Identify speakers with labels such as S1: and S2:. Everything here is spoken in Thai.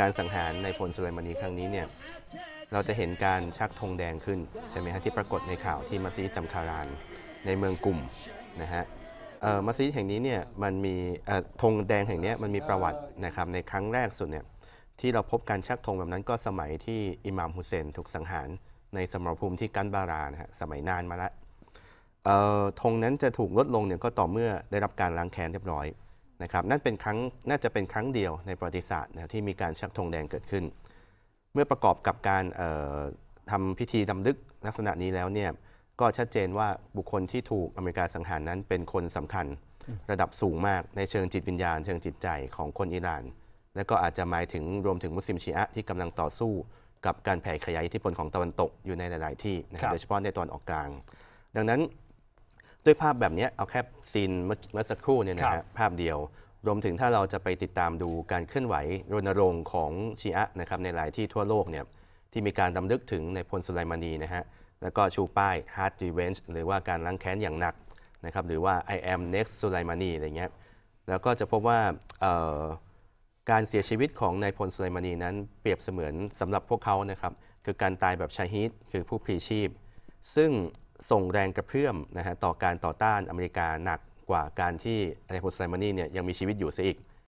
S1: การสังหารในพลสุไลมานีครั้งนี้เนี่ยเราจะเห็นการชักธงแดงขึ้น ใช่ไหมฮะที่ปรากฏในข่าวที่มัสยิดจำคารานในเมืองกลุ่มนะฮะมัสยิดแห่งนี้เนี่ยมันมีธงแดงแห่งนี้มันมีประวัตินะครับในครั้งแรกสุดเนี่ยที่เราพบการชักธงแบบนั้นก็สมัยที่อิหม่ามฮุเซนถูกสังหารในสมรภูมิที่กันบารานะฮะสมัยนานมาแล้วธงนั้นจะถูกลดลงเนี่ยก็ต่อเมื่อได้รับการล้างแค้นเรียบร้อยนะครับนั่นเป็นครั้งน่าจะเป็นครั้งเดียวในประวัติศาสตร์นะที่มีการชักธงแดงเกิดขึ้น เมื่อประกอบกับการทำพิธีดำลึกลักษณะนี้แล้วเนี่ยก็ชัดเจนว่าบุคคลที่ถูกอเมริกาสังหารนั้นเป็นคนสำคัญ ระดับสูงมากในเชิงจิตวิญญาณ เชิงจิตใจของคนอิหร่าน และก็อาจจะหมายถึงรวมถึงมุสลิมชีอะที่กำลังต่อสู้ กับการแผ่ขยายอิทธิพลของตะวันตกอยู่ในหลาย ๆ ที่โดยเฉพาะในตอนออกกลาง ดังนั้นด้วยภาพแบบนี้เอาแค่ซีนเมื่อสักครู่เนี่ยนะฮะภาพเดียวรวมถึงถ้าเราจะไปติดตามดูการเคลื่อนไหวรณรงค์ของชีอะนะครับในหลายที่ทั่วโลกเนี่ยที่มีการดำลึกถึงในพลสุไลมานีนะฮะแล้วก็ชูป้าย hard revenge หรือว่าการล้างแค้นอย่างหนักนะครับหรือว่า I am next u l a i m a n i อะไรเงี้ยแล้วก็จะพบว่าการเสียชีวิตของนายพลสุไลมานีนั้นเปรียบเสมือนสำหรับพวกเขานะครับคือการตายแบบชาฮิตคือผู้พลีชีพ ซึ่งส่งแรงกระเพื่อมนะฮะต่อการต่อต้านอเมริกาหนักกว่าการที่อะไรโพสไซมานีเนี่ยยังมีชีวิตอยู่ซะอีก